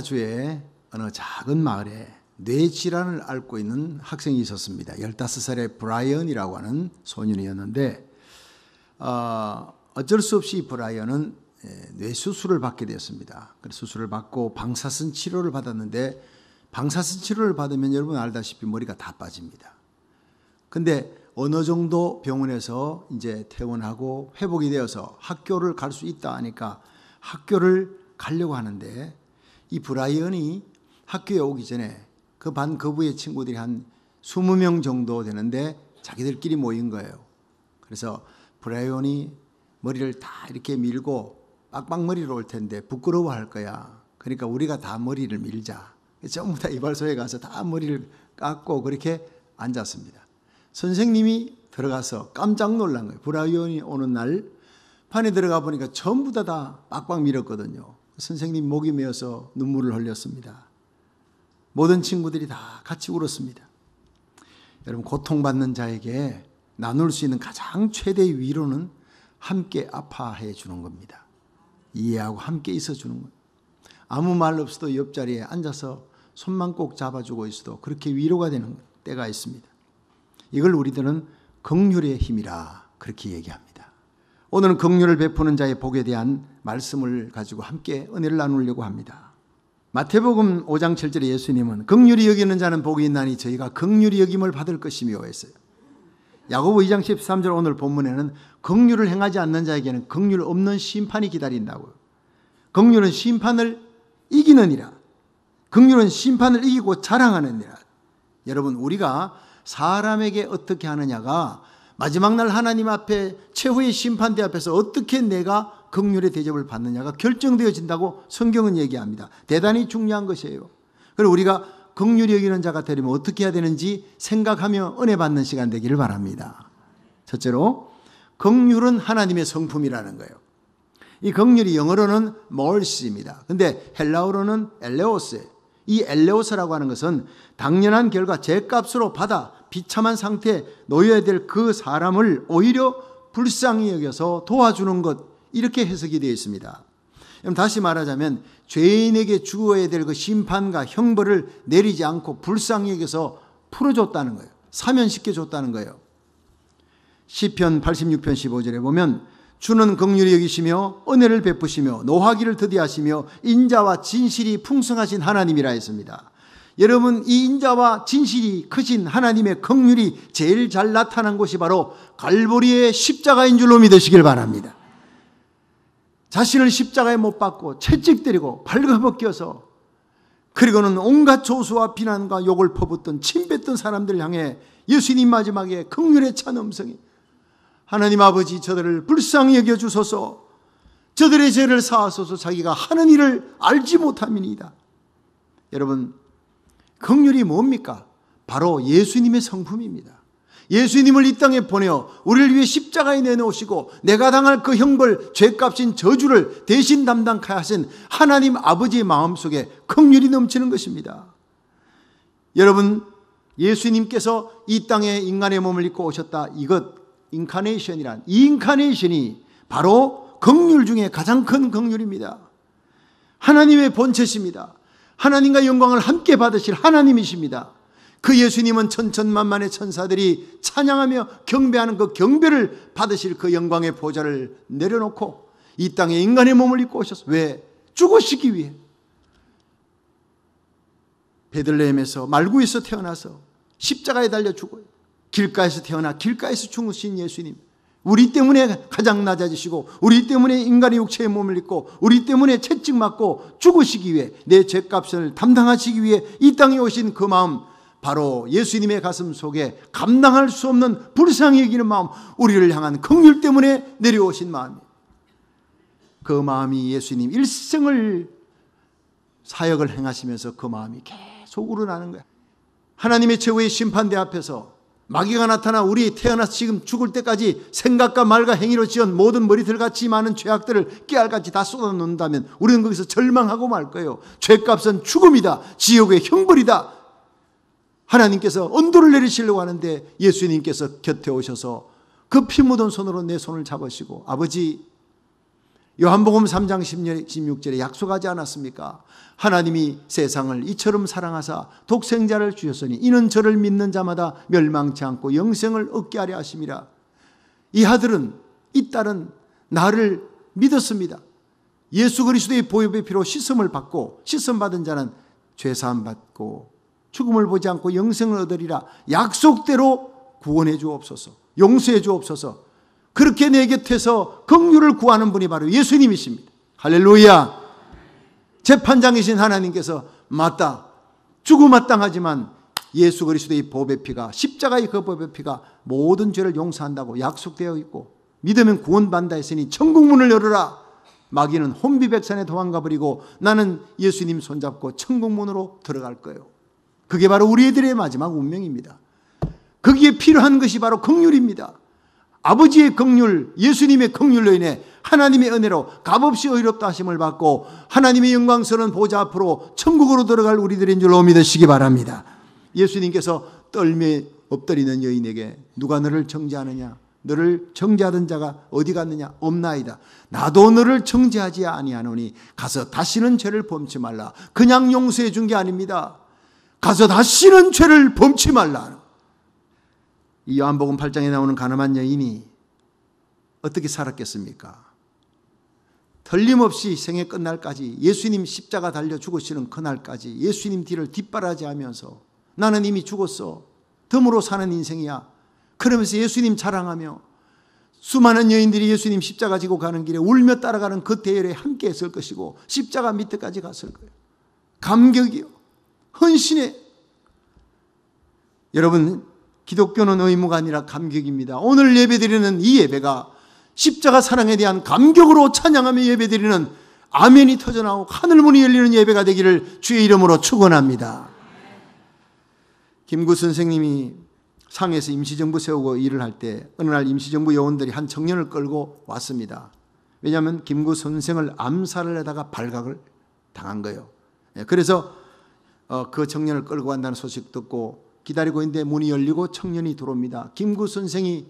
캐나주의 어느 작은 마을에 뇌질환을 앓고 있는 학생이 있었습니다. 15살의 브라이언이라고 하는 소년이었는데 어, 어쩔 수 없이 브라이언은 예, 뇌수술을 받게 되었습니다. 그래서 수술을 받고 방사선 치료를 받았는데 방사선 치료를 받으면 여러분 알다시피 머리가 다 빠집니다. 근데 어느 정도 병원에서 이제 퇴원하고 회복이 되어서 학교를 갈 수 있다 하니까 학교를 가려고 하는데 이 브라이언이 학교에 오기 전에 그 반 거부의 친구들이 한 20명 정도 되는데 자기들끼리 모인 거예요. 그래서 브라이언이 머리를 다 이렇게 밀고 빡빡머리로 올 텐데 부끄러워할 거야. 그러니까 우리가 다 머리를 밀자. 전부 다 이발소에 가서 다 머리를 깎고 그렇게 앉았습니다. 선생님이 들어가서 깜짝 놀란 거예요. 브라이언이 오는 날 판에 들어가 보니까 전부 다다 빡빡 밀었거든요. 선생님 목이 메어서 눈물을 흘렸습니다. 모든 친구들이 다 같이 울었습니다. 여러분, 고통받는 자에게 나눌 수 있는 가장 최대의 위로는 함께 아파해 주는 겁니다. 이해하고 함께 있어 주는 것. 아무 말 없어도 옆자리에 앉아서 손만 꼭 잡아주고 있어도 그렇게 위로가 되는 때가 있습니다. 이걸 우리들은 긍률의 힘이라 그렇게 얘기합니다. 오늘은 긍휼을 베푸는 자의 복에 대한 말씀을 가지고 함께 은혜를 나누려고 합니다. 마태복음 5장 7절에 예수님은 긍휼히 여기는 자는 복이 있나니 저희가 긍휼히 여김을 받을 것이며 했어요. 야고보 2장 13절 오늘 본문에는 긍휼을 행하지 않는 자에게는 긍휼 없는 심판이 기다린다고요. 긍휼은 심판을 이기느니라. 긍휼은 심판을 이기고 자랑하느니라. 여러분 우리가 사람에게 어떻게 하느냐가 마지막 날 하나님 앞에 최후의 심판대 앞에서 어떻게 내가 극률의 대접을 받느냐가 결정되어진다고 성경은 얘기합니다. 대단히 중요한 것이에요. 그리고 우리가 극률이 여기는 자가 되려면 어떻게 해야 되는지 생각하며 은혜 받는 시간 되기를 바랍니다. 첫째로 극률은 하나님의 성품이라는 거예요. 이 극률이 영어로는 멀시입니다. 근데 헬라어로는 엘레오스예요. 이 엘레오스라고 하는 것은 당연한 결과 제값으로 받아 비참한 상태에 놓여야 될 그 사람을 오히려 불쌍히 여겨서 도와주는 것 이렇게 해석이 되어 있습니다. 그럼 다시 말하자면 죄인에게 주어야 될 그 심판과 형벌을 내리지 않고 불쌍히 여겨서 풀어줬다는 거예요. 사면시켜 줬다는 거예요. 시편 86편 15절에 보면 주는 긍휼히 여기시며 은혜를 베푸시며 노하기를 드디하시며 인자와 진실이 풍성하신 하나님이라 했습니다. 여러분 이 인자와 진실이 크신 하나님의 긍휼이 제일 잘 나타난 곳이 바로 갈보리의 십자가인 줄로 믿으시길 바랍니다. 자신을 십자가에 못 박고 채찍때리고 발가벗겨서 그리고는 온갖 조수와 비난과 욕을 퍼붓던 침뱉던 사람들을 향해 예수님 마지막에 긍휼에 찬 음성이 하나님 아버지 저들을 불쌍히 여겨 주소서 저들의 죄를 사하소서 자기가 하는 일을 알지 못함이니이다. 여러분 극률이 뭡니까? 바로 예수님의 성품입니다. 예수님을 이 땅에 보내어 우리를 위해 십자가에 내놓으시고 내가 당할 그 형벌, 죄값인 저주를 대신 담당케 하신 하나님 아버지의 마음속에 긍휼이 넘치는 것입니다. 여러분, 예수님께서 이 땅에 인간의 몸을 입고 오셨다. 이것 인카네이션이란 이 인카네이션이 바로 긍휼 중에 가장 큰 긍휼입니다. 하나님의 본체십니다. 하나님과 영광을 함께 받으실 하나님이십니다. 그 예수님은 천천만만의 천사들이 찬양하며 경배하는 그 경배를 받으실 그 영광의 보좌를 내려놓고 이 땅에 인간의 몸을 입고 오셨어요. 왜? 죽으시기 위해. 베들레헴에서 말구에서 태어나서 십자가에 달려 죽어요. 길가에서 태어나 길가에서 죽으신 예수님. 우리 때문에 가장 낮아지시고 우리 때문에 인간의 육체의 몸을 입고 우리 때문에 채찍 맞고 죽으시기 위해 내 죄값을 담당하시기 위해 이 땅에 오신 그 마음 바로 예수님의 가슴 속에 감당할 수 없는 불쌍히 여기는 마음 우리를 향한 긍휼 때문에 내려오신 마음그 마음이 예수님 일생을 사역을 행하시면서 그 마음이 계속 우러나는 거야 하나님의 최후의 심판대 앞에서 마귀가 나타나 우리 태어나서 지금 죽을 때까지 생각과 말과 행위로 지은 모든 머리털 같이 많은 죄악들을 깨알같이 다 쏟아놓는다면 우리는 거기서 절망하고 말 거예요. 죄값은 죽음이다. 지옥의 형벌이다. 하나님께서 언도를 내리시려고 하는데 예수님께서 곁에 오셔서 그 피 묻은 손으로 내 손을 잡으시고 아버지 요한복음 3장 16절에 약속하지 않았습니까? 하나님이 세상을 이처럼 사랑하사 독생자를 주셨으니 이는 저를 믿는 자마다 멸망치 않고 영생을 얻게 하려 하심이라. 이 아들은 이 딸은 나를 믿었습니다. 예수 그리스도의 보혈의 피로 씻음을 받고 씻음 받은 자는 죄 사함 받고 죽음을 보지 않고 영생을 얻으리라 약속대로 구원해 주옵소서. 용서해 주옵소서. 그렇게 내 곁에서 긍휼을 구하는 분이 바로 예수님이십니다. 할렐루야. 재판장이신 하나님께서 맞다. 죽음 마땅하지만 예수 그리스도의 보배 피가 십자가의 그 보배 피가 모든 죄를 용서한다고 약속되어 있고 믿으면 구원받다 했으니 천국 문을 열어라. 마귀는 혼비백산에 도망가 버리고 나는 예수님 손잡고 천국 문으로 들어갈 거예요. 그게 바로 우리 애들의 마지막 운명입니다. 거기에 필요한 것이 바로 긍휼입니다. 아버지의 긍휼, 예수님의 긍휼로 인해 하나님의 은혜로 값없이 의롭다 하심을 받고 하나님의 영광스러운 보좌 앞으로 천국으로 들어갈 우리들인 줄로 믿으시기 바랍니다. 예수님께서 떨미 엎드리는 여인에게 누가 너를 정죄하느냐? 너를 정죄하던 자가 어디 갔느냐? 없나이다. 나도 너를 정죄하지 아니하노니 가서 다시는 죄를 범치 말라. 그냥 용서해 준 게 아닙니다. 가서 다시는 죄를 범치 말라. 이 요한복음 8장에 나오는 가늠한 여인이 어떻게 살았겠습니까? 틀림없이 생애 끝날까지 예수님 십자가 달려 죽으시는 그날까지 예수님 뒤를 뒷바라지하면서 나는 이미 죽었어. 덤으로 사는 인생이야. 그러면서 예수님 자랑하며 수많은 여인들이 예수님 십자가 지고 가는 길에 울며 따라가는 그 대열에 함께 했을 것이고 십자가 밑에까지 갔을 거예요. 감격이요. 헌신에 여러분 기독교는 의무가 아니라 감격입니다. 오늘 예배드리는 이 예배가 십자가 사랑에 대한 감격으로 찬양하며 예배드리는 아멘이 터져나오고 하늘문이 열리는 예배가 되기를 주의 이름으로 축원합니다. 김구 선생님이 상에서 임시정부 세우고 일을 할 때 어느 날 임시정부 요원들이 한 청년을 끌고 왔습니다. 왜냐하면 김구 선생을 암살을 하다가 발각을 당한 거예요. 예, 그래서 어, 그 청년을 끌고 간다는 소식 듣고 기다리고 있는데 문이 열리고 청년이 들어옵니다. 김구 선생이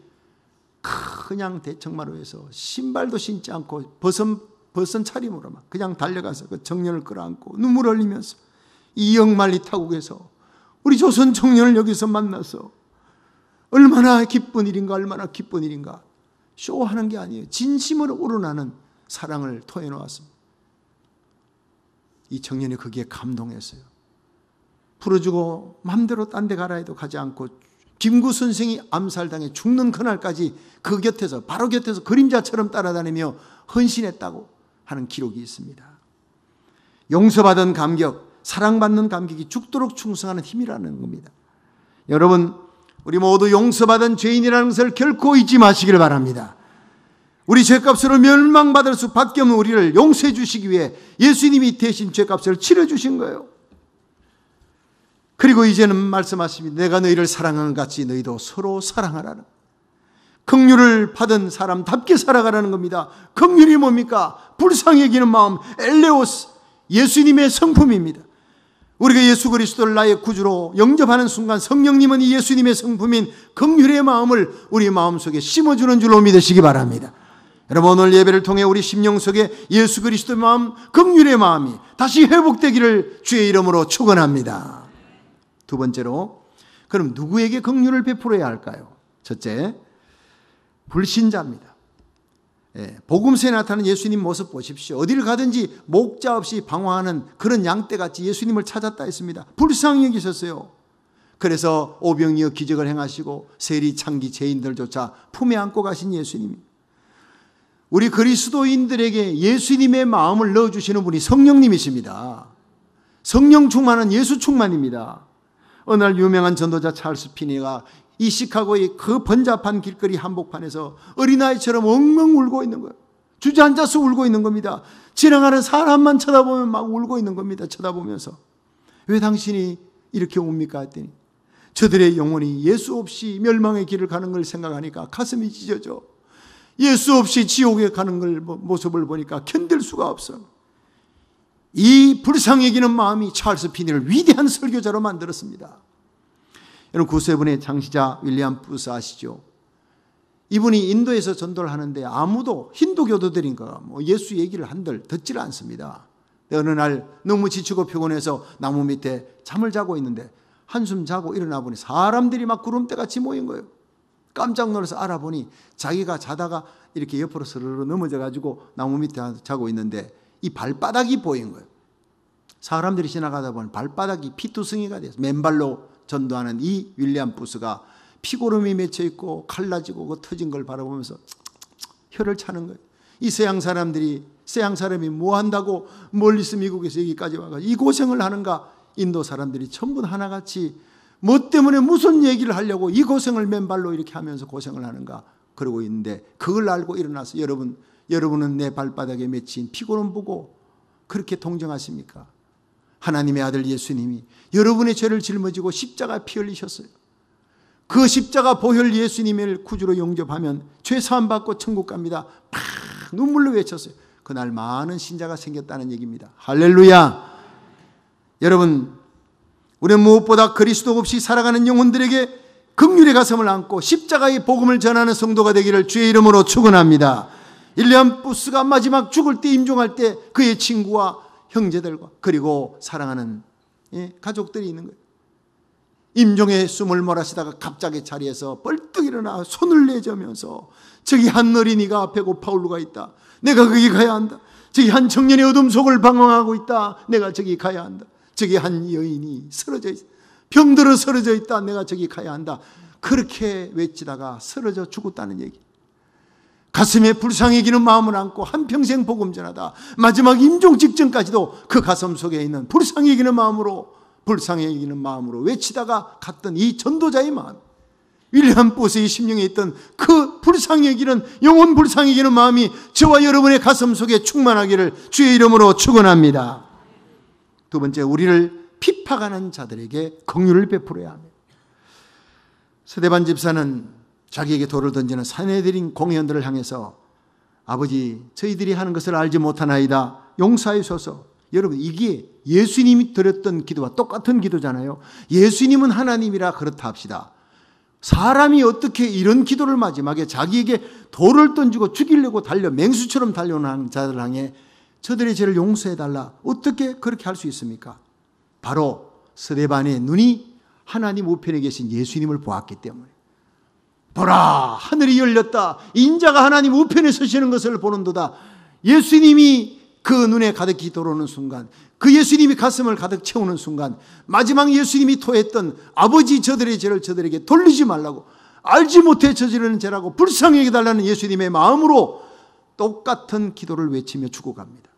그냥 대청마루에서 신발도 신지 않고 벗은, 벗은 차림으로만 그냥 달려가서 그 청년을 끌어안고 눈물 흘리면서 이영만리 타국에서 우리 조선 청년을 여기서 만나서 얼마나 기쁜 일인가 얼마나 기쁜 일인가 쇼하는 게 아니에요. 진심으로 우러나는 사랑을 토해놓았습니다. 이 청년이 거기에 감동했어요. 풀어주고 맘대로 딴 데 가라 해도 가지 않고 김구 선생이 암살당해 죽는 그날까지 그 곁에서 바로 곁에서 그림자처럼 따라다니며 헌신했다고 하는 기록이 있습니다. 용서받은 감격, 사랑받는 감격이 죽도록 충성하는 힘이라는 겁니다. 여러분, 우리 모두 용서받은 죄인이라는 것을 결코 잊지 마시길 바랍니다. 우리 죄값으로 멸망받을 수밖에 없는 우리를 용서해 주시기 위해 예수님이 대신 죄값을 치러 주신 거예요. 그리고 이제는 말씀하십니다. 내가 너희를 사랑한 같이 너희도 서로 사랑하라는. 긍휼을 받은 사람답게 살아가라는 겁니다. 긍휼이 뭡니까? 불쌍히 여기는 마음, 엘레오스, 예수님의 성품입니다. 우리가 예수 그리스도를 나의 구주로 영접하는 순간 성령님은 이 예수님의 성품인 긍휼의 마음을 우리 마음속에 심어주는 줄로 믿으시기 바랍니다. 여러분 오늘 예배를 통해 우리 심령 속에 예수 그리스도의 마음, 긍휼의 마음이 다시 회복되기를 주의 이름으로 축원합니다. 두 번째로 그럼 누구에게 긍휼을 베풀어야 할까요? 첫째, 불신자입니다. 예, 복음서에 나타난 예수님 모습 보십시오. 어디를 가든지 목자 없이 방황하는 그런 양떼같이 예수님을 찾았다 했습니다. 불쌍히 여기셨어요. 그래서 오병이어 기적을 행하시고 세리 창기 죄인들조차 품에 안고 가신 예수님. 우리 그리스도인들에게 예수님의 마음을 넣어주시는 분이 성령님이십니다. 성령 충만은 예수 충만입니다. 어느 날 유명한 전도자 찰스 피니가 이 시카고의 그 번잡한 길거리 한복판에서 어린아이처럼 엉엉 울고 있는 거예요. 주저앉아서 울고 있는 겁니다. 지나가는 사람만 쳐다보면 막 울고 있는 겁니다. 쳐다보면서. 왜 당신이 이렇게 옵니까? 했더니 저들의 영혼이 예수 없이 멸망의 길을 가는 걸 생각하니까 가슴이 찢어져. 예수 없이 지옥에 가는 걸 모습을 보니까 견딜 수가 없어. 이불상히기는 마음이 찰스 피니를 위대한 설교자로 만들었습니다. 여러분 구세븐의 창시자 윌리엄 부스 아시죠? 이분이 인도에서 전도를 하는데 아무도 힌두 교도들인가 뭐 예수 얘기를 한들 듣지를 않습니다. 어느 날 너무 지치고 피곤해서 나무 밑에 잠을 자고 있는데 한숨 자고 일어나 보니 사람들이 막 구름대같이 모인 거예요. 깜짝 놀라서 알아보니 자기가 자다가 이렇게 옆으로 스르르 넘어져 가지고 나무 밑에 자고 있는데 이 발바닥이 보인 거예요. 사람들이 지나가다 보면 발바닥이 피투성이가 돼서 맨발로 전도하는 이 윌리엄 부스가 피고름이 맺혀 있고 칼라지고 그 터진 걸 바라보면서 혀를 차는 거예요. 이 서양 사람들이 서양 사람이 뭐 한다고 멀리서 미국에서 여기까지 와가지고 이 고생을 하는가? 인도 사람들이 전부 하나같이 뭐 때문에 무슨 얘기를 하려고 이 고생을 맨발로 이렇게 하면서 고생을 하는가? 그러고 있는데 그걸 알고 일어나서 여러분 여러분은 내 발바닥에 맺힌 피고름 보고 그렇게 동정하십니까? 하나님의 아들 예수님이 여러분의 죄를 짊어지고 십자가 피 흘리셨어요. 그 십자가 보혈 예수님을 구주로 용접하면 죄 사함 받고 천국 갑니다. 막 눈물로 외쳤어요. 그날 많은 신자가 생겼다는 얘기입니다. 할렐루야. 여러분, 우리는 무엇보다 그리스도 없이 살아가는 영혼들에게 긍휼의 가슴을 안고 십자가의 복음을 전하는 성도가 되기를 주의 이름으로 축원합니다. 일리안 부스가 마지막 죽을 때 임종할 때 그의 친구와 형제들과 그리고 사랑하는 예, 가족들이 있는 거예요. 임종의 숨을 몰아쉬다가 갑자기 자리에서 벌떡 일어나 손을 내저면서 저기 한 어린이가 앞 고파울루가 있다. 내가 거기 가야 한다. 저기 한 청년의 어둠 속을 방황하고 있다. 내가 저기 가야 한다. 저기 한 여인이 쓰러져 있다. 병들어 쓰러져 있다. 내가 저기 가야 한다. 그렇게 외치다가 쓰러져 죽었다는 얘기. 가슴에 불쌍해기는 마음을 안고 한평생 복음 전하다 마지막 임종 직전까지도 그 가슴 속에 있는 불쌍해기는 마음으로 불쌍해기는 마음으로 외치다가 갔던 이 전도자의 마음 윌리엄 보스의 심령에 있던 그 불쌍해기는 영혼 불쌍해기는 마음이 저와 여러분의 가슴 속에 충만하기를 주의 이름으로 축원합니다. 두 번째 우리를 핍박하는 자들에게 긍휼을 베풀어야 합니다. 서대반 집사는 자기에게 돌을 던지는 사내들인 공연들을 향해서 아버지 저희들이 하는 것을 알지 못하나이다 용서해 주소서 여러분 이게 예수님이 드렸던 기도와 똑같은 기도잖아요 예수님은 하나님이라 그렇다 합시다 사람이 어떻게 이런 기도를 마지막에 자기에게 돌을 던지고 죽이려고 달려 맹수처럼 달려오는 자들 을 향해 저들의 죄를 용서해 달라 어떻게 그렇게 할 수 있습니까 바로 스데반의 눈이 하나님 우편에 계신 예수님을 보았기 때문에 보라 하늘이 열렸다 인자가 하나님 우편에 서시는 것을 보는도다 예수님이 그 눈에 가득히 들어오는 순간 그 예수님이 가슴을 가득 채우는 순간 마지막 예수님이 토했던 아버지 저들의 죄를 저들에게 돌리지 말라고 알지 못해 저지르는 죄라고 불쌍히 여달라는 예수님의 마음으로 똑같은 기도를 외치며 죽어갑니다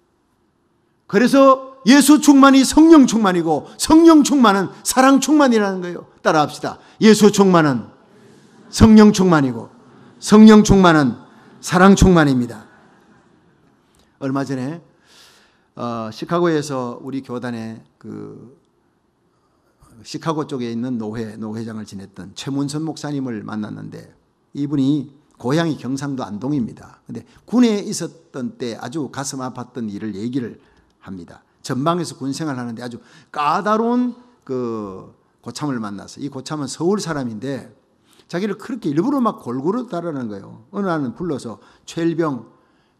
그래서 예수 충만이 성령 충만이고 성령 충만은 사랑 충만이라는 거예요 따라합시다 예수 충만은 성령 충만이고 성령 충만은 사랑 충만입니다. 얼마 전에 어, 시카고에서 우리 교단의 그 시카고 쪽에 있는 노회 노회장을 지냈던 최문선 목사님을 만났는데 이분이 고향이 경상도 안동입니다. 근데 군에 있었던 때 아주 가슴 아팠던 일을 얘기를 합니다. 전방에서 군 생활하는데 아주 까다로운 그 고참을 만나서 이 고참은 서울 사람인데 자기를 그렇게 일부러 막 골고루 달라는 거예요. 어느 날은 불러서 첼병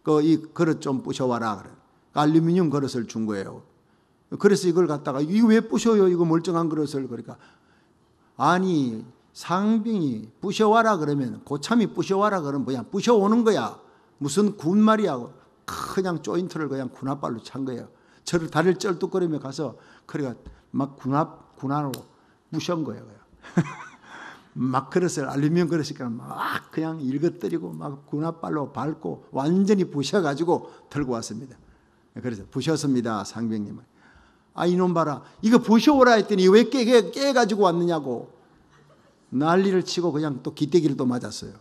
그 이 그릇 좀 부셔와라 그래. 그 알루미늄 그릇을 준 거예요. 그래서 이걸 갖다가 이거 왜 부셔요? 이거 멀쩡한 그릇을 그러니까 아니 상병이 부셔와라 그러면 고참이 부셔와라 그러면 그냥 부셔오는 거야. 무슨 군 말이야. 그냥 조인트를 그냥 군합발로 찬 거예요. 저를 다리를 쩔뚝거리며 가서 그래가 막 군합 군합로 부셔온 거예요. 막 그릇을 알루미늄 그릇이니까 막 그냥 일거뜨리고 막군합빨로 밟고 완전히 부셔가지고 들고 왔습니다. 그래서 부셨습니다. 상병님을아 이놈 봐라. 이거 부셔오라 했더니 왜 깨, 깨, 깨가지고 왔느냐고 난리를 치고 그냥 또 기대기를 또 맞았어요.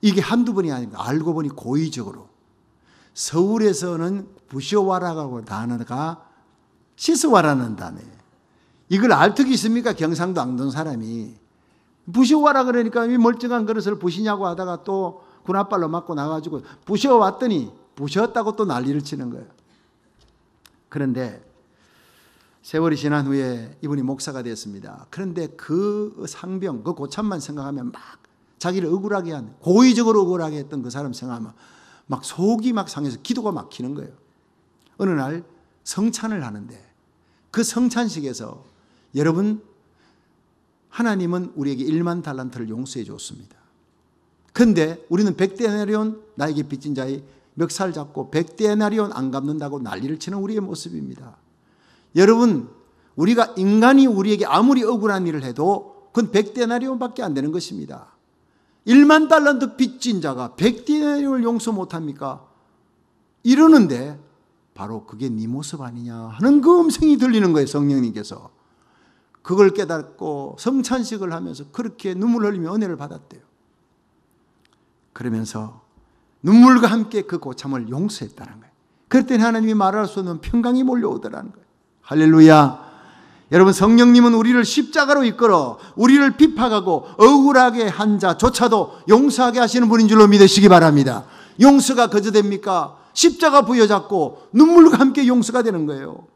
이게 한두 번이 아닌가. 알고 보니 고의적으로. 서울에서는 부셔와라고 단어가 씻어와라는 단어예요. 이걸 알 턱이 있습니까? 경상도 안동 사람이. 부셔와라 그러니까 이 멀쩡한 그릇을 부시냐고 하다가 또 군홧발로 맞고 나가지고 부셔왔더니 부셨다고 또 난리를 치는 거예요. 그런데 세월이 지난 후에 이분이 목사가 되었습니다. 그런데 그 상병, 그 고참만 생각하면 막 자기를 억울하게 한, 고의적으로 억울하게 했던 그 사람 생각하면 막 속이 막 상해서 기도가 막히는 거예요. 어느 날 성찬을 하는데 그 성찬식에서 여러분 하나님은 우리에게 1만 달란트를 용서해 줬습니다. 근데 우리는 1 0나리온 나에게 빚진 자의 멱살 잡고 1 0나리온안 갚는다고 난리를 치는 우리의 모습입니다. 여러분, 우리가 인간이 우리에게 아무리 억울한 일을 해도 그건 1 0나리온밖에안 되는 것입니다. 1만 달란트 빚진 자가 1 0나리온을 용서 못 합니까? 이러는데 바로 그게 네 모습 아니냐 하는 그 음성이 들리는 거예요, 성령님께서. 그걸 깨닫고 성찬식을 하면서 그렇게 눈물 흘리며 은혜를 받았대요. 그러면서 눈물과 함께 그 고참을 용서했다는 거예요. 그랬더니 하나님이 말할 수 없는 평강이 몰려오더라는 거예요. 할렐루야. 여러분 성령님은 우리를 십자가로 이끌어 우리를 비파하고 억울하게 한 자조차도 용서하게 하시는 분인 줄로 믿으시기 바랍니다. 용서가 거저됩니까? 십자가 부여잡고 눈물과 함께 용서가 되는 거예요.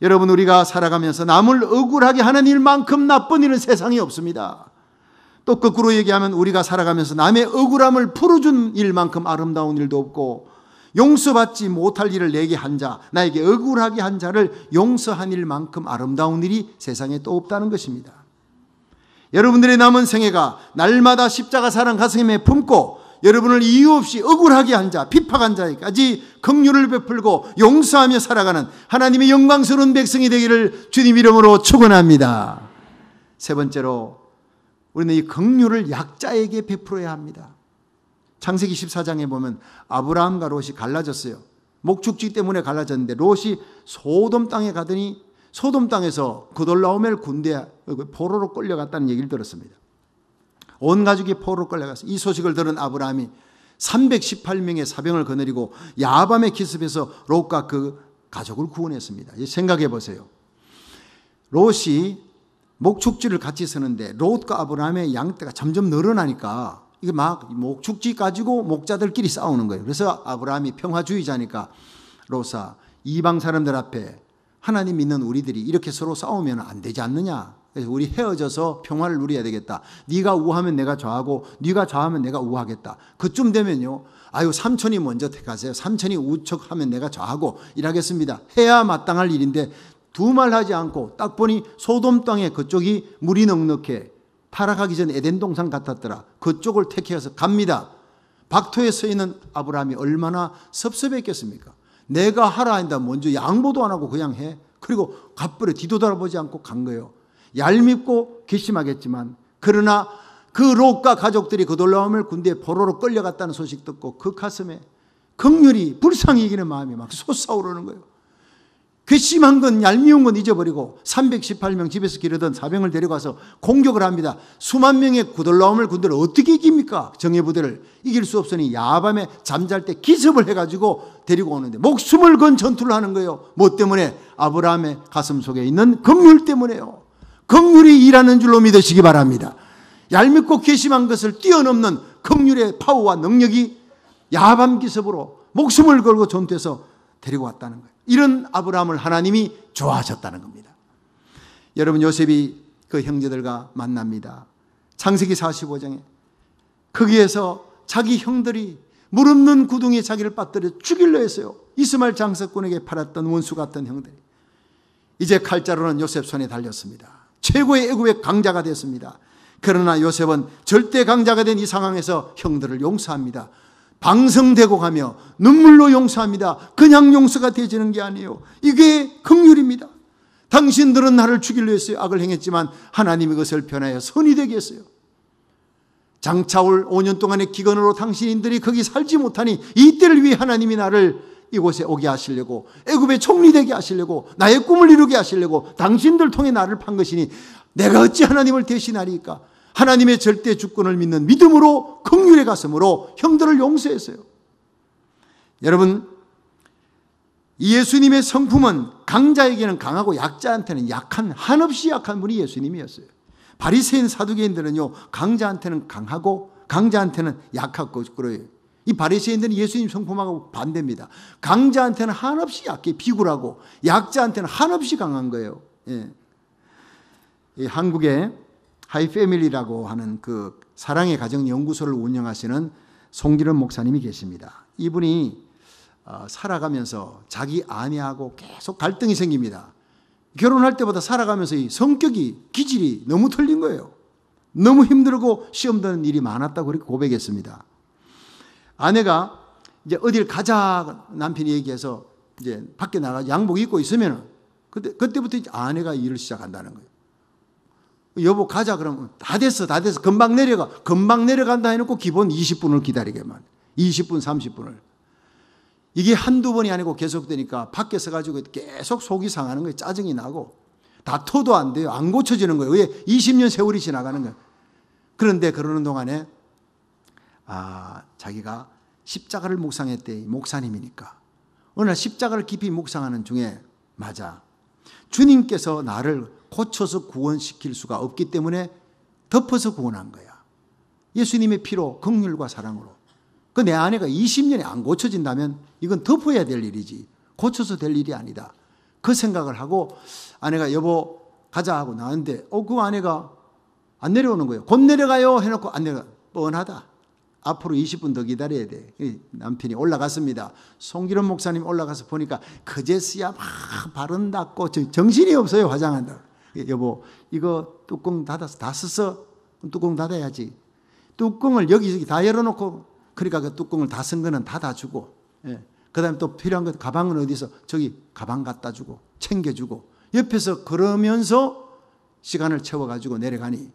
여러분 우리가 살아가면서 남을 억울하게 하는 일만큼 나쁜 일은 세상에 없습니다. 또 거꾸로 얘기하면 우리가 살아가면서 남의 억울함을 풀어준 일만큼 아름다운 일도 없고 용서받지 못할 일을 내게 한 자, 나에게 억울하게 한 자를 용서한 일만큼 아름다운 일이 세상에 또 없다는 것입니다. 여러분들의 남은 생애가 날마다 십자가 사랑 가슴에 품고 여러분을 이유 없이 억울하게 한 자, 비파간 자에까지 긍휼을 베풀고 용서하며 살아가는 하나님의 영광스러운 백성이 되기를 주님 이름으로 축원합니다. 세 번째로 우리는 이 긍휼을 약자에게 베풀어야 합니다. 창세기 14장에 보면 아브라함과 롯이 갈라졌어요. 목축지 때문에 갈라졌는데 롯이 소돔 땅에 가더니 소돔 땅에서 그돌라오멜 군대 그 포로로 끌려갔다는 얘기를 들었습니다. 온 가족이 포로로 끌려가서 이 소식을 들은 아브라함이 318명의 사병을 거느리고 야밤의기습에서 롯과 그 가족을 구원했습니다. 생각해 보세요. 롯이 목축지를 같이 쓰는데 롯과 아브라함의 양떼가 점점 늘어나니까 이게 막 목축지 가지고 목자들끼리 싸우는 거예요. 그래서 아브라함이 평화주의자니까 로사 이방 사람들 앞에 하나님 믿는 우리들이 이렇게 서로 싸우면 안 되지 않느냐 그래서 우리 헤어져서 평화를 누려야 되겠다. 네가 우하면 내가 좌하고 네가 좌하면 내가 우하겠다. 그쯤 되면요. 아유 삼촌이 먼저 택하세요. 삼촌이 우척하면 내가 좌하고 일하겠습니다. 해야 마땅할 일인데 두 말 하지 않고 딱 보니 소돔 땅에 그쪽이 물이 넉넉해 타락하기 전 에덴 동산 같았더라. 그쪽을 택해서 갑니다. 박토에 서 있는 아브라함이 얼마나 섭섭했겠습니까? 내가 하라 한다 먼저 양보도 안 하고 그냥 해. 그리고 갑부에 뒤도 돌아보지 않고 간 거예요. 얄밉고 괘씸하겠지만 그러나 그 롯과 가족들이 그돌라움을 군대에 포로로 끌려갔다는 소식 듣고 그 가슴에 극률이 불쌍히 이기는 마음이 막 솟아오르는 거예요. 괘씸한 건 얄미운 건 잊어버리고 318명 집에서 기르던 사병을 데려가서 공격을 합니다. 수만 명의 구들라움을 군대를 어떻게 이깁니까? 정예부대를 이길 수 없으니 야밤에 잠잘 때 기습을 해가지고 데리고 오는데 목숨을 건 전투를 하는 거예요. 뭐 때문에? 아브라함의 가슴 속에 있는 금율 때문에요. 긍휼이 일하는 줄로 믿으시기 바랍니다. 얄밉고 괘씸한 것을 뛰어넘는 긍휼의 파워와 능력이 야밤 기습으로 목숨을 걸고 전투해서 데리고 왔다는 거예요. 이런 아브라함을 하나님이 좋아하셨다는 겁니다. 여러분 요셉이 그 형제들과 만납니다. 창세기 45장에 거기에서 자기 형들이 무릎는 구덩이에 자기를 빠뜨려 죽일려 했어요. 이스마엘 장사꾼에게 팔았던 원수 같은 형들이 이제 칼자루는 요셉 손에 달렸습니다. 최고의 애굽의 강자가 됐습니다. 그러나 요셉은 절대 강자가 된 이 상황에서 형들을 용서합니다. 방성되고 가며 눈물로 용서합니다. 그냥 용서가 되지는 게 아니에요. 이게 긍휼입니다. 당신들은 나를 죽이려 했어요. 악을 행했지만 하나님이 그것을 변하여 선이 되겠어요 장차올 5년 동안의 기근으로 당신들이 거기 살지 못하니 이때를 위해 하나님이 나를 이곳에 오게 하시려고 애굽의 총리 되게 하시려고 나의 꿈을 이루게 하시려고 당신들 통해 나를 판 것이니 내가 어찌 하나님을 대신하리까? 하나님의 절대 주권을 믿는 믿음으로 긍휼의 가슴으로 형들을 용서했어요. 여러분 예수님의 성품은 강자에게는 강하고 약자한테는 약한 한없이 약한 분이 예수님이었어요. 바리새인 사두개인들은요 강자한테는 강하고 강자한테는 약하고 그래요. 이 바리새인들은 예수님 성품하고 반대입니다. 강자한테는 한없이 약해 비굴하고 약자한테는 한없이 강한 거예요. 예. 이 한국에 하이패밀리라고 하는 그 사랑의 가정 연구소를 운영하시는 송기련 목사님이 계십니다. 이분이 어, 살아가면서 자기 아내하고 계속 갈등이 생깁니다. 결혼할 때보다 살아가면서 이 성격이 기질이 너무 틀린 거예요. 너무 힘들고 시험 드는 일이 많았다고 그렇게 고백했습니다. 아내가 이제 어딜 가자 남편이 얘기해서 이제 밖에 나가 양복 입고 있으면 그때 그때부터 이제 아내가 일을 시작한다는 거예요. 여보 가자 그러면 다 됐어 다 됐어 금방 내려가 금방 내려간다 해놓고 기본 20분을 기다리게만 20분 30분을 이게 한두 번이 아니고 계속되니까 밖에서 가지고 계속 속이 상하는 거예요 짜증이 나고 다퉈도 안 돼요 안 고쳐지는 거예요 왜 20년 세월이 지나가는 거예요 그런데 그러는 동안에 아, 자기가 십자가를 묵상했대. 목사님이니까. 어느 날 십자가를 깊이 묵상하는 중에 맞아. 주님께서 나를 고쳐서 구원시킬 수가 없기 때문에 덮어서 구원한 거야. 예수님의 피로 긍휼과 사랑으로. 그 내 아내가 20년이 안 고쳐진다면 이건 덮어야 될 일이지. 고쳐서 될 일이 아니다. 그 생각을 하고 아내가 여보 가자 하고 나왔는데 어그 아내가 안 내려오는 거예요. 곧 내려가요 해놓고 안 내려. 뻔하다. 앞으로 20분 더 기다려야 돼. 남편이 올라갔습니다. 송기름 목사님 올라가서 보니까 그제서야 막 바른 닦고 정신이 없어요. 화장한다. 예, 여보, 이거 뚜껑 닫아서 다 썼어? 뚜껑 닫아야지. 뚜껑을 여기저기 다 열어놓고 그러니까 그 뚜껑을 다 쓴 거는 닫아주고 예. 그 다음에 또 필요한 것 가방은 어디서 저기 가방 갖다 주고 챙겨주고 옆에서 그러면서 시간을 채워가지고 내려가니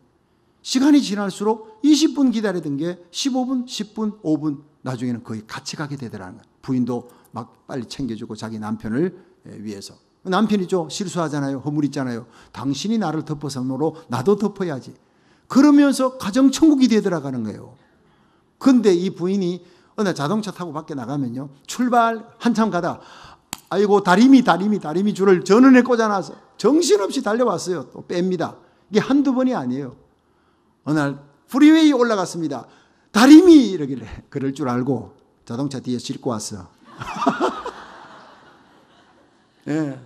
시간이 지날수록 20분 기다리던 게 15분, 10분, 5분 나중에는 거의 같이 가게 되더라는 거예요. 부인도 막 빨리 챙겨주고 자기 남편을 위해서. 남편이죠. 실수하잖아요. 허물있잖아요. 당신이 나를 덮어서므로 나도 덮어야지. 그러면서 가정천국이 되돌아가는 거예요. 근데 이 부인이 어느 날 자동차 타고 밖에 나가면요. 출발 한참 가다. 아이고 다리미 다리미 다리미 줄을 전원에 꽂아놔서 정신없이 달려왔어요. 또 뺍니다. 이게 한두 번이 아니에요. 어느 날 프리웨이 올라갔습니다. 다림이 이러길래 그럴 줄 알고 자동차 뒤에 싣고 왔어. 예.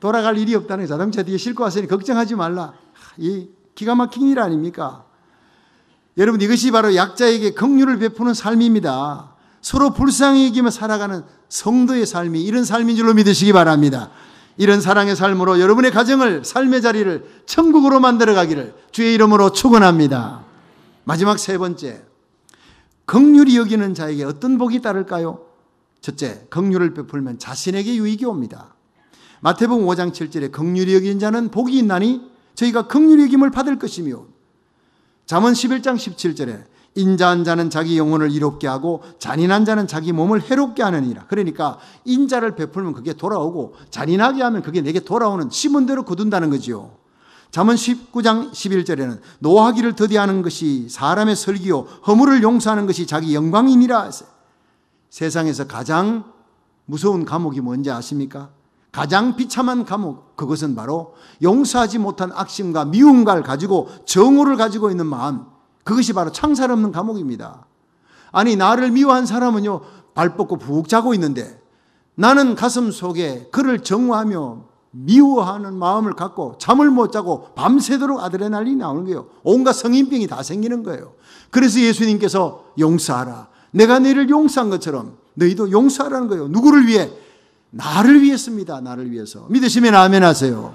돌아갈 일이 없다는 자동차 뒤에 싣고 왔으니 걱정하지 말라. 이 기가 막힌 일 아닙니까? 여러분 이것이 바로 약자에게 긍휼을 베푸는 삶입니다. 서로 불쌍히 이기며 살아가는 성도의 삶이 이런 삶인 줄로 믿으시기 바랍니다. 이런 사랑의 삶으로 여러분의 가정을 삶의 자리를 천국으로 만들어 가기를 주의 이름으로 축원합니다. 마지막 세 번째. 긍휼히 여기는 자에게 어떤 복이 따를까요? 첫째, 긍휼을 베풀면 자신에게 유익이 옵니다. 마태복음 5장 7절에 긍휼히 여기는 자는 복이 있나니 저희가 긍휼히 김을 받을 것이며 잠언 11장 17절에 인자한 자는 자기 영혼을 이롭게 하고 잔인한 자는 자기 몸을 해롭게 하느니라. 그러니까 인자를 베풀면 그게 돌아오고 잔인하게 하면 그게 내게 돌아오는 심은 대로 거둔다는 거지요. 자문 19장 11절에는 노하기를 더디하는 것이 사람의 설기요 허물을 용서하는 것이 자기 영광이니라. 세상에서 가장 무서운 감옥이 뭔지 아십니까? 가장 비참한 감옥 그것은 바로 용서하지 못한 악심과 미움과 가지고 정오를 가지고 있는 마음 그것이 바로 창살 없는 감옥입니다. 아니, 나를 미워한 사람은요, 발 뻗고 푹 자고 있는데 나는 가슴 속에 그를 정화하며 미워하는 마음을 갖고 잠을 못 자고 밤새도록 아드레날린이 나오는 거예요. 온갖 성인병이 다 생기는 거예요. 그래서 예수님께서 용서하라. 내가 너희를 용서한 것처럼 너희도 용서하라는 거예요. 누구를 위해? 나를 위해서입니다. 나를 위해서. 믿으시면 아멘 하세요.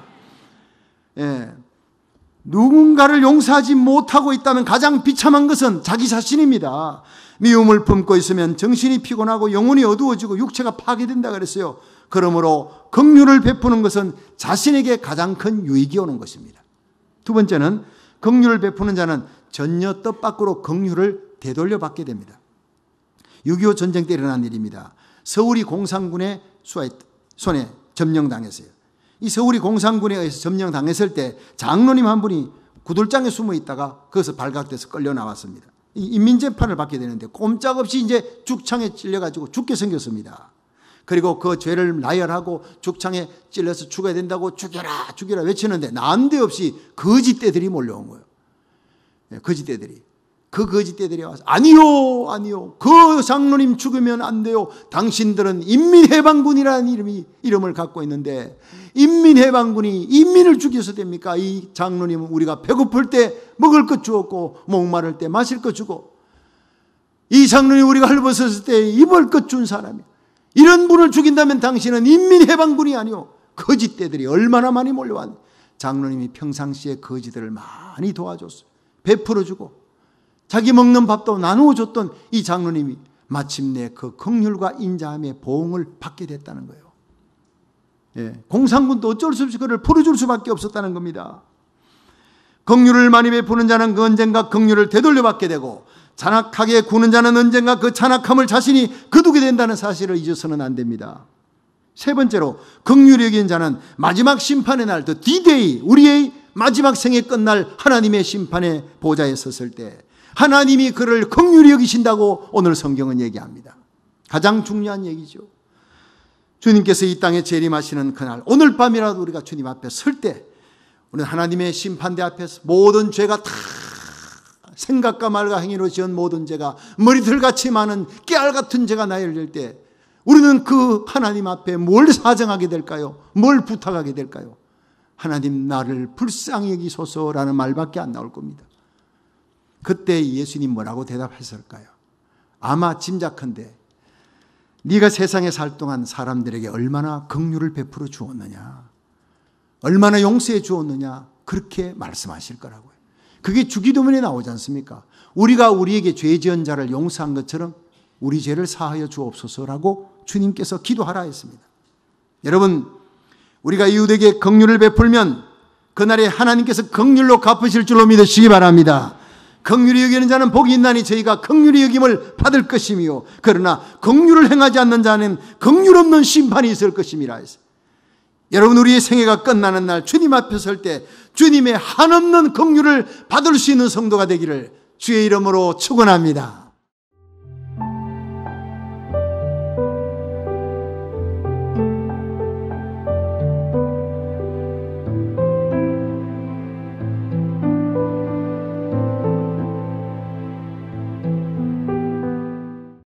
예. 누군가를 용서하지 못하고 있다면 가장 비참한 것은 자기 자신입니다. 미움을 품고 있으면 정신이 피곤하고 영혼이 어두워지고 육체가 파괴된다 그랬어요. 그러므로 긍휼을 베푸는 것은 자신에게 가장 큰 유익이 오는 것입니다. 두 번째는 긍휼을 베푸는 자는 전혀 뜻밖으로 긍휼을 되돌려 받게 됩니다. 6.25 전쟁 때 일어난 일입니다. 서울이 공산군의 손에 점령당했어요. 이 서울이 공산군에 의해서 점령당했을 때 장로님 한 분이 구들장에 숨어 있다가 거기서 발각돼서 끌려 나왔습니다. 인민재판을 받게 되는데 꼼짝없이 이제 죽창에 찔려가지고 죽게 생겼습니다. 그리고 그 죄를 나열하고 죽창에 찔려서 죽어야 된다고 죽여라 죽여라 외치는데 난데없이 거지떼들이 몰려온 거예요. 예, 거지떼들이. 그 거짓대들이 와서 아니요 아니요 그 장로님 죽으면 안 돼요 당신들은 인민해방군이라는 이름이 이름을 갖고 있는데 인민해방군이 인민을 죽여서 됩니까 이 장로님은 우리가 배고플 때 먹을 것 주었고 목마를 때 마실 것 주고 이 장로님 우리가 헐벗었을 때 입을 것 준 사람이 이런 분을 죽인다면 당신은 인민해방군이 아니요 거짓대들이 얼마나 많이 몰려왔 장로님이 평상시에 거지들을 많이 도와줬어요 베풀어주고 자기 먹는 밥도 나누어 줬던 이 장로님이 마침내 그 긍휼과 인자함의 보응을 받게 됐다는 거예요. 예, 공산군도 어쩔 수 없이 그를 풀어줄 수밖에 없었다는 겁니다. 긍휼을 많이 베푸는 자는 그 언젠가 긍휼을 되돌려 받게 되고 잔악하게 구는 자는 언젠가 그 잔악함을 자신이 거두게 된다는 사실을 잊어서는 안 됩니다. 세 번째로 긍휼이 여긴 자는 마지막 심판의 날, 더 디데이, 우리의 마지막 생애 끝날 하나님의 심판의 보좌에 섰을 때 하나님이 그를 긍휼히 여기신다고 오늘 성경은 얘기합니다. 가장 중요한 얘기죠. 주님께서 이 땅에 재림하시는 그날 오늘 밤이라도 우리가 주님 앞에 설 때 우리는 하나님의 심판대 앞에서 모든 죄가 다 생각과 말과 행위로 지은 모든 죄가 머리털같이 많은 깨알 같은 죄가 나열될 때 우리는 그 하나님 앞에 뭘 사정하게 될까요? 뭘 부탁하게 될까요? 하나님 나를 불쌍히 여기소서라는 말밖에 안 나올 겁니다. 그때 예수님 뭐라고 대답했을까요? 아마 짐작컨대 네가 세상에 살 동안 사람들에게 얼마나 긍휼을 베풀어 주었느냐 얼마나 용서해 주었느냐 그렇게 말씀하실 거라고요. 그게 주기도문에 나오지 않습니까? 우리가 우리에게 죄 지은 자를 용서한 것처럼 우리 죄를 사하여 주옵소서라고 주님께서 기도하라 했습니다. 여러분 우리가 이웃에게 긍휼을 베풀면 그날에 하나님께서 긍휼로 갚으실 줄로 믿으시기 바랍니다. 긍휼히 여기는 자는 복이 있나니 저희가 긍휼히 여김을 받을 것이며 그러나 긍휼을 행하지 않는 자는 긍휼 없는 심판이 있을 것임이라 해서 여러분 우리의 생애가 끝나는 날 주님 앞에 설 때 주님의 한없는 긍휼을 받을 수 있는 성도가 되기를 주의 이름으로 축원합니다.